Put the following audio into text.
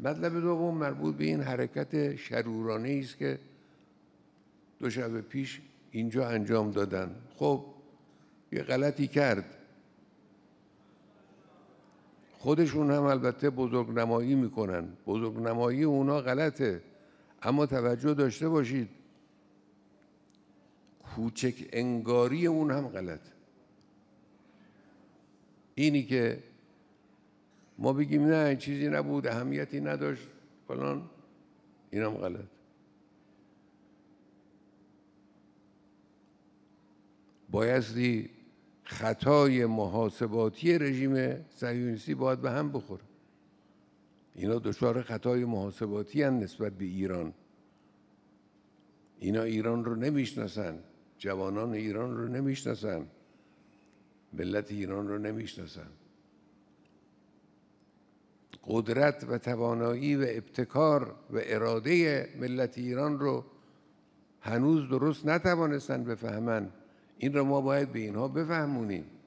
مطلب دوم مربوط به این حرکت شرورانه است که دو شب پیش اینجا انجام دادن خب یه غلطی کرد خودشون هم البته نمایی میکنن نمایی اونا غلطه اما توجه داشته باشید کوچک انگاری اون هم غلط اینی که ما بگیم نه چیزی نبود اهمیتی نداشت فلان هم غلط بایستی خطای محاسباتی رژیم صهیونیستی باید به هم بخوره اینا دچار خطای محاسباتی هم نسبت به ایران اینا ایران رو نمیشناسن جوانان ایران رو نمیشناسن ملت ایران رو نمیشناسن قدرت و توانایی و ابتکار و اراده ملت ایران رو هنوز درست نتوانستن بفهمن این رو ما باید به اینها بفهمونیم